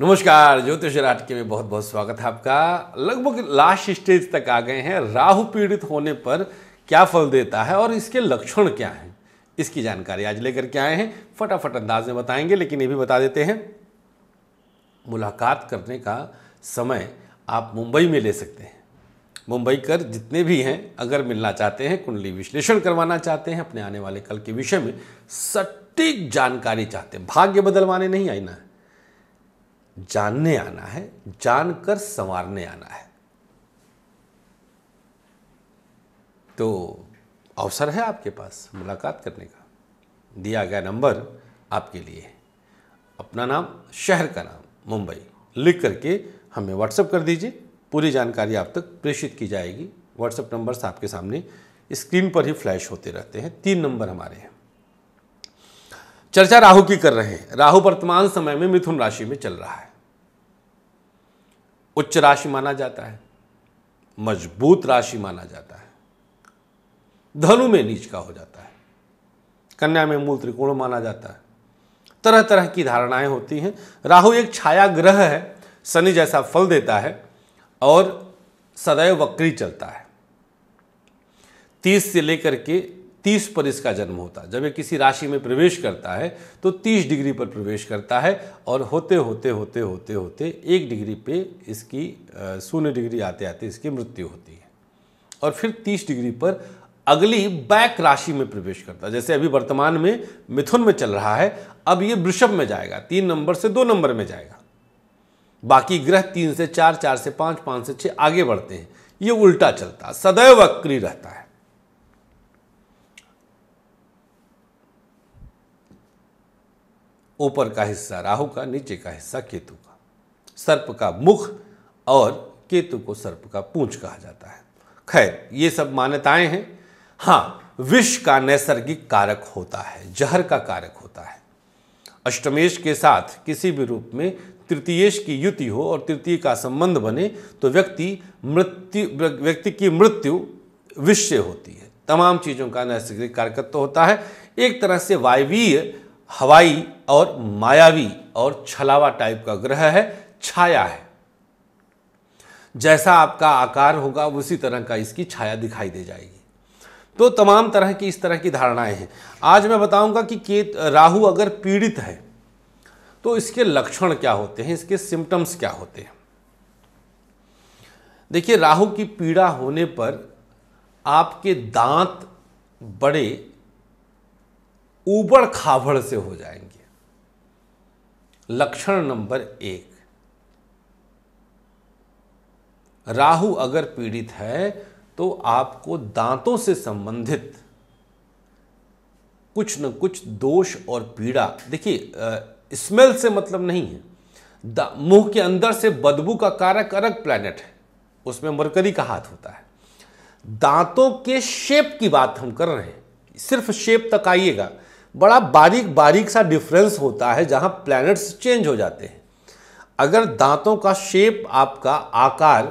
नमस्कार ज्योतिष राट के में बहुत बहुत स्वागत है आपका लगभग लास्ट स्टेज तक आ गए हैं राहु पीड़ित होने पर क्या फल देता है और इसके लक्षण क्या हैं इसकी जानकारी आज लेकर के आए हैं फटाफट अंदाज में बताएंगे लेकिन ये भी बता देते हैं मुलाकात करने का समय आप मुंबई में ले सकते हैं मुंबई कर जितने भी हैं अगर मिलना चाहते हैं कुंडली विश्लेषण करवाना चाहते हैं अपने आने वाले कल के विषय में सटीक जानकारी चाहते हैं भाग्य बदलवाने नहीं आई ना है जानने आना है जानकर संवारने आना है तो अवसर है आपके पास मुलाकात करने का दिया गया नंबर आपके लिए अपना नाम शहर का नाम मुंबई लिख करके हमें व्हाट्सअप कर दीजिए पूरी जानकारी आप तक प्रेषित की जाएगी व्हाट्सएप नंबर्स आपके सामने स्क्रीन पर ही फ्लैश होते रहते हैं तीन नंबर हमारे हैं चर्चा राहु की कर रहे हैं राहु वर्तमान समय में मिथुन राशि में चल रहा है उच्च राशि माना जाता है मजबूत राशि माना जाता है धनु में नीच का हो जाता है कन्या में मूल त्रिकोण माना जाता है तरह तरह की धारणाएं होती हैं राहु एक छाया ग्रह है शनि जैसा फल देता है और सदैव वक्री चलता है तीस से लेकर के तीस पर इसका जन्म होता है जब ये किसी राशि में प्रवेश करता है तो तीस डिग्री पर प्रवेश करता है और होते होते होते होते होते एक डिग्री पे इसकी शून्य डिग्री आते आते इसकी मृत्यु होती है और फिर तीस डिग्री पर अगली बैक राशि में प्रवेश करता है जैसे अभी वर्तमान में मिथुन में चल रहा है अब ये वृषभ में जाएगा तीन नंबर से दो नंबर में जाएगा बाकी ग्रह तीन से चार चार से पाँच पाँच से छः आगे बढ़ते हैं ये उल्टा चलता सदैव अक्री रहता है ऊपर का हिस्सा राहु का नीचे का हिस्सा केतु का सर्प का मुख और केतु को सर्प का पूंछ कहा जाता है खैर ये सब मान्यताएं हैं हाँ विष का नैसर्गिक कारक होता है जहर का कारक होता है अष्टमेश के साथ किसी भी रूप में तृतीयेश की युति हो और तृतीय का संबंध बने तो व्यक्ति मृत्यु व्यक्ति की मृत्यु विष से होती है तमाम चीज़ों का नैसर्गिक कारकत्व तो होता है एक तरह से वायवीय हवाई और मायावी और छलावा टाइप का ग्रह है छाया है जैसा आपका आकार होगा उसी तरह का इसकी छाया दिखाई दे जाएगी तो तमाम तरह की इस तरह की धारणाएं हैं आज मैं बताऊंगा कि केत राहु अगर पीड़ित है तो इसके लक्षण क्या होते हैं इसके सिम्टम्स क्या होते हैं देखिए राहु की पीड़ा होने पर आपके दांत बड़े ऊबड़ खाबड़ से हो जाएंगे लक्षण नंबर एक राहु अगर पीड़ित है तो आपको दांतों से संबंधित कुछ न कुछ दोष और पीड़ा देखिए स्मेल से मतलब नहीं है मुंह के अंदर से बदबू का कारक अलग प्लैनेट है उसमें मरकरी का हाथ होता है दांतों के शेप की बात हम कर रहे हैं सिर्फ शेप तक आइएगा बड़ा बारीक बारीक सा डिफरेंस होता है जहाँ प्लैनेट्स चेंज हो जाते हैं अगर दांतों का शेप आपका आकार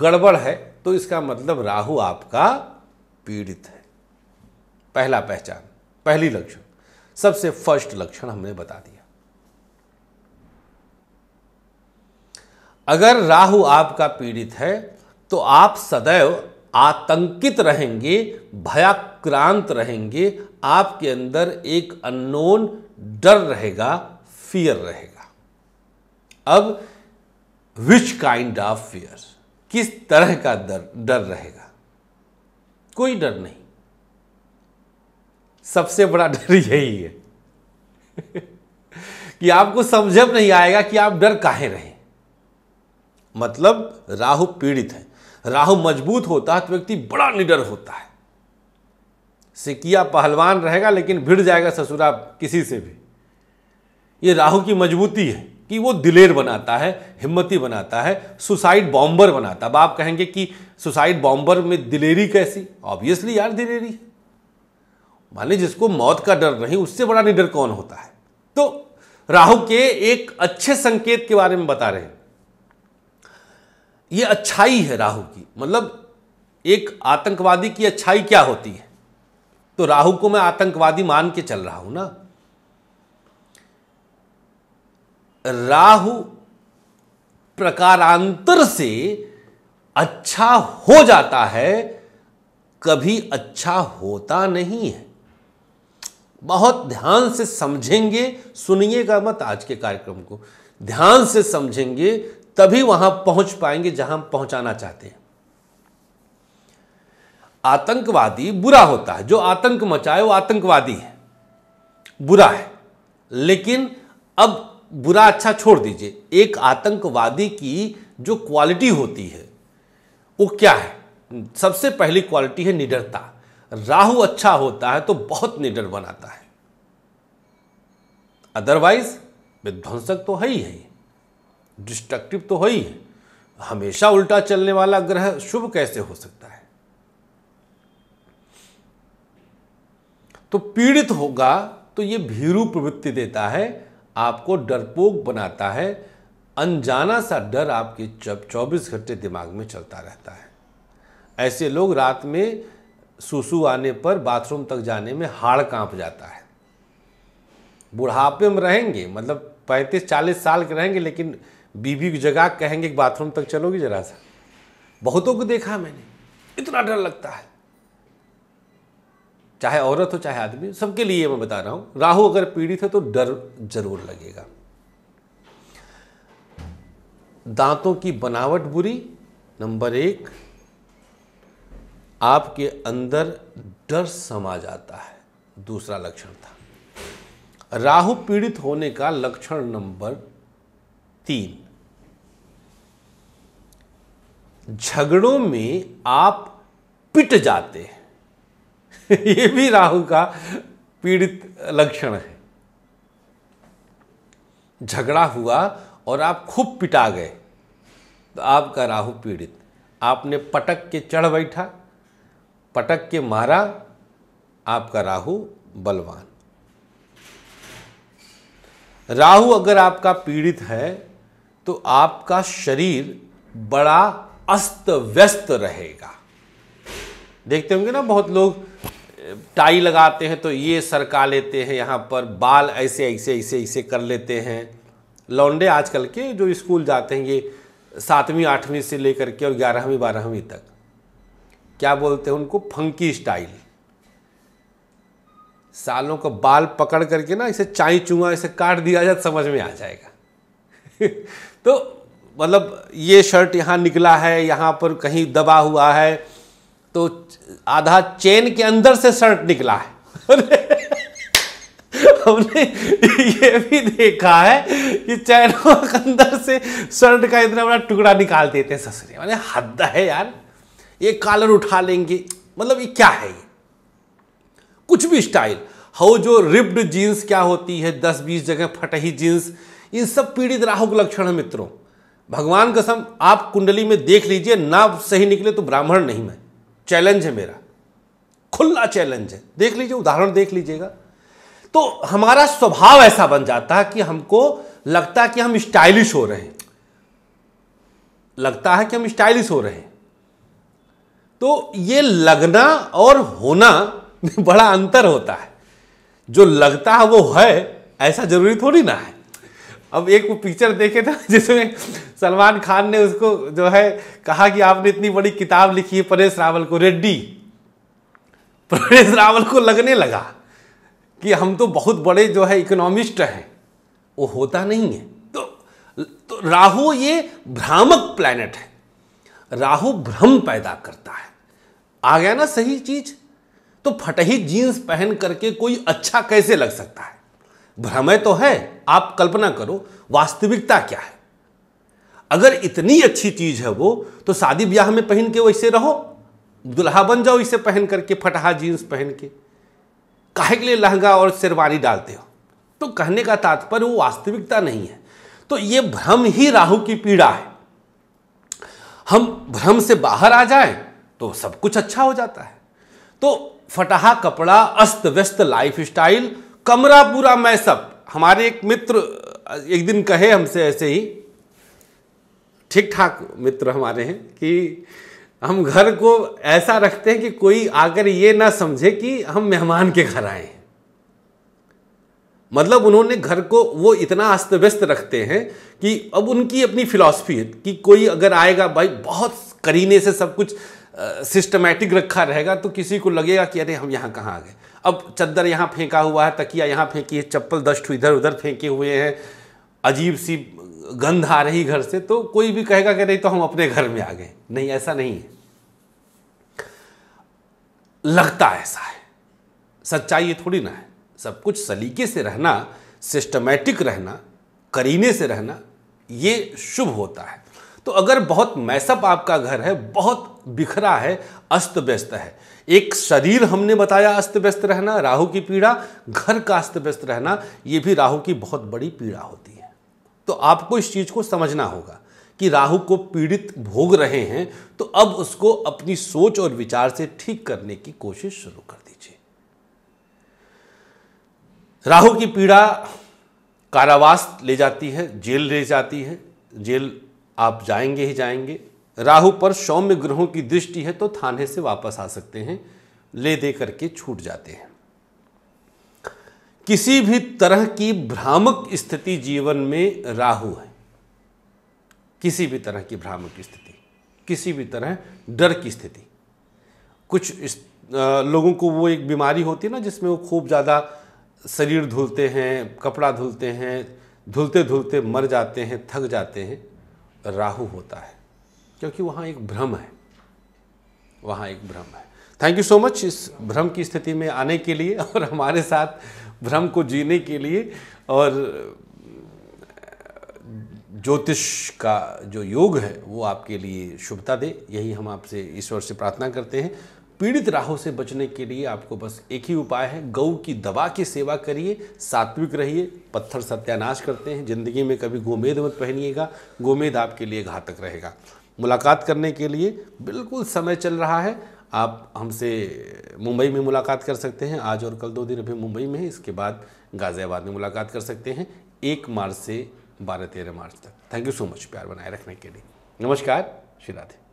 गड़बड़ है तो इसका मतलब राहु आपका पीड़ित है पहला पहचान पहली लक्षण सबसे फर्स्ट लक्षण हमने बता दिया अगर राहु आपका पीड़ित है तो आप सदैव आतंकित रहेंगे भयाक्रांत रहेंगे आपके अंदर एक अननोन डर रहेगा फियर रहेगा अब विच काइंड ऑफ फियर किस तरह का डर डर रहेगा कोई डर नहीं सबसे बड़ा डर यही है कि आपको समझ नहीं आएगा कि आप डर काहे रहे मतलब राहु पीड़ित हैं राहु मजबूत होता है तो व्यक्ति बड़ा निडर होता है सिकिया पहलवान रहेगा लेकिन भिड़ जाएगा ससुरा किसी से भी ये राहु की मजबूती है कि वो दिलेर बनाता है हिम्मती बनाता है सुसाइड बॉम्बर बनाता है अब आप कहेंगे कि सुसाइड बॉम्बर में दिलेरी कैसी ऑब्वियसली यार दिलेरी है मान लीजिए जिसको मौत का डर नहीं उससे बड़ा निडर कौन होता है तो राहु के एक अच्छे संकेत के बारे में बता रहे हैं ये अच्छाई है राहु की मतलब एक आतंकवादी की अच्छाई क्या होती है तो राहु को मैं आतंकवादी मान के चल रहा हूं ना राहु प्रकारांतर से अच्छा हो जाता है कभी अच्छा होता नहीं है बहुत ध्यान से समझेंगे सुनिएगा मत आज के कार्यक्रम को ध्यान से समझेंगे तभी वहां पहुंच पाएंगे जहां हम पहुंचाना चाहते हैं आतंकवादी बुरा होता है जो आतंक मचाए वो आतंकवादी है बुरा है लेकिन अब बुरा अच्छा छोड़ दीजिए एक आतंकवादी की जो क्वालिटी होती है वो क्या है सबसे पहली क्वालिटी है निडरता राहु अच्छा होता है तो बहुत निडर बनाता है अदरवाइज विध्वंसक तो है ही है डिस्ट्रक्टिव तो हो ही है हमेशा उल्टा चलने वाला ग्रह शुभ कैसे हो सकता है तो पीड़ित होगा तो ये भीरु प्रवृत्ति देता है आपको डरपोक बनाता है अनजाना सा डर आपके चौबीस घंटे दिमाग में चलता रहता है ऐसे लोग रात में सुसु आने पर बाथरूम तक जाने में हाड़ कांप जाता है बुढ़ापे में रहेंगे मतलब पैंतीस चालीस साल के रहेंगे लेकिन बीबी की जगह कहेंगे बाथरूम तक चलोगी जरा सा बहुतों को देखा मैंने इतना डर लगता है चाहे औरत हो चाहे आदमी सबके लिए मैं बता रहा हूं राहु अगर पीड़ित है तो डर जरूर लगेगा दांतों की बनावट बुरी नंबर एक आपके अंदर डर समा जाता है दूसरा लक्षण था राहु पीड़ित होने का लक्षण नंबर तीन झगड़ों में आप पिट जाते हैं ये भी राहु का पीड़ित लक्षण है झगड़ा हुआ और आप खूब पिटा गए तो आपका राहु पीड़ित आपने पटक के चढ़ बैठा पटक के मारा आपका राहु बलवान राहु अगर आपका पीड़ित है तो आपका शरीर बड़ा अस्त व्यस्त रहेगा देखते होंगे ना बहुत लोग टाई लगाते हैं तो ये सरका लेते हैं यहाँ पर बाल ऐसे ऐसे ऐसे ऐसे कर लेते हैं लौंडे आजकल के जो स्कूल जाते हैं ये सातवीं आठवीं से लेकर के और ग्यारहवीं बारहवीं तक क्या बोलते हैं उनको फंकी स्टाइल सालों का बाल पकड़ करके ना इसे चाई चूहा इसे काट दिया जाए समझ में आ जाएगा तो मतलब ये शर्ट यहाँ निकला है यहाँ पर कहीं दबा हुआ है तो आधा चेन के अंदर से शर्ट निकला है हमने ये भी देखा है कि चैनों के अंदर से शर्ट का इतना बड़ा टुकड़ा निकाल देते हैं ससुरे मैंने हद है यार ये कॉलर उठा लेंगे मतलब ये क्या है ये कुछ भी स्टाइल हो जो रिप्ड जीन्स क्या होती है दस बीस जगह फटही जीन्स इन सब पीड़ित राहु के लक्षण है मित्रों भगवान कसम आप कुंडली में देख लीजिए ना सही निकले तो ब्राह्मण नहीं मैं चैलेंज है मेरा खुला चैलेंज है देख लीजिए उदाहरण देख लीजिएगा तो हमारा स्वभाव ऐसा बन जाता है कि हमको लगता है कि हम स्टाइलिश हो रहे हैं लगता है कि हम स्टाइलिश हो रहे हैं तो ये लगना और होना में बड़ा अंतर होता है जो लगता है वो है ऐसा जरूरी थोड़ी ना है अब एक वो पिक्चर देखे थे जिसमें सलमान खान ने उसको जो है कहा कि आपने इतनी बड़ी किताब लिखी है परेश रावल को रेड्डी परेश रावल को लगने लगा कि हम तो बहुत बड़े जो है इकोनॉमिस्ट हैं वो होता नहीं है तो, तो राहु ये भ्रामक प्लैनेट है राहु भ्रम पैदा करता है आ गया ना सही चीज़ तो फटही जीन्स पहन करके कोई अच्छा कैसे लग सकता है भ्रम तो है आप कल्पना करो वास्तविकता क्या है अगर इतनी अच्छी चीज है वो तो शादी ब्याह में पहन के वैसे रहो दुल्हा बन जाओ इसे पहन करके फटहा जींस पहन के काहे के लिए लहंगा और शेरवानी डालते हो तो कहने का तात्पर्य वो वास्तविकता नहीं है तो ये भ्रम ही राहु की पीड़ा है हम भ्रम से बाहर आ जाए तो सब कुछ अच्छा हो जाता है तो फटहा कपड़ा अस्त व्यस्त लाइफ स्टाइल कमरा पूरा मैसअप हमारे एक मित्र एक दिन कहे हमसे ऐसे ही ठीक ठाक मित्र हमारे हैं कि हम घर को ऐसा रखते हैं कि कोई आकर ये ना समझे कि हम मेहमान के घर आए हैं मतलब उन्होंने घर को वो इतना अस्त व्यस्त रखते हैं कि अब उनकी अपनी फिलॉसफी है कि कोई अगर आएगा भाई बहुत करीने से सब कुछ सिस्टमेटिक रखा रहेगा तो किसी को लगेगा कि अरे हम यहाँ कहाँ आ गए अब चद्दर यहाँ फेंका हुआ है तकिया यहाँ फेंकी है चप्पल दस्ट इधर उधर फेंके हुए हैं अजीब सी गंध आ रही घर से तो कोई भी कहेगा कि नहीं तो हम अपने घर में आ गए नहीं ऐसा नहीं है लगता ऐसा है सच्चाई ये थोड़ी ना है सब कुछ सलीके से रहना सिस्टमेटिक रहना करीने से रहना ये शुभ होता है तो अगर बहुत मैसअप आपका घर है बहुत बिखरा है अस्त व्यस्त है एक शरीर हमने बताया अस्त व्यस्त रहना राहु की पीड़ा घर का अस्त व्यस्त रहना यह भी राहु की बहुत बड़ी पीड़ा होती है तो आपको इस चीज़ को समझना होगा कि राहु को पीड़ित भोग रहे हैं तो अब उसको अपनी सोच और विचार से ठीक करने की कोशिश शुरू कर दीजिए राहु की पीड़ा कारावास ले जाती है जेल ले जाती है जेल आप जाएंगे ही जाएंगे राहु पर सौम्य ग्रहों की दृष्टि है तो थाने से वापस आ सकते हैं ले दे करके छूट जाते हैं किसी भी तरह की भ्रामक स्थिति जीवन में राहु है किसी भी तरह की भ्रामक स्थिति किसी भी तरह डर की स्थिति कुछ इस, आ, लोगों को वो एक बीमारी होती है ना जिसमें वो खूब ज़्यादा शरीर धुलते हैं कपड़ा धुलते हैं धुलते धुलते मर जाते हैं थक जाते हैं राहु होता है क्योंकि वहाँ एक भ्रम है वहाँ एक भ्रम है थैंक यू सो मच इस भ्रम की स्थिति में आने के लिए और हमारे साथ भ्रम को जीने के लिए और ज्योतिष का जो योग है वो आपके लिए शुभता दे यही हम आपसे ईश्वर से प्रार्थना करते हैं पीड़ित राहों से बचने के लिए आपको बस एक ही उपाय है गऊ की दवा की सेवा करिए सात्विक रहिए पत्थर सत्यानाश करते हैं ज़िंदगी में कभी गोमेद मत पहनिएगा गोमेद आपके लिए घातक रहेगा मुलाकात करने के लिए बिल्कुल समय चल रहा है आप हमसे मुंबई में मुलाकात कर सकते हैं आज और कल दो दिन अभी मुंबई में है इसके बाद गाज़ियाबाद में मुलाकात कर सकते हैं एक मार्च से बारह तेरह मार्च तक थैंक यू सो मच प्यार बनाए रखने के लिए नमस्कार श्री राधे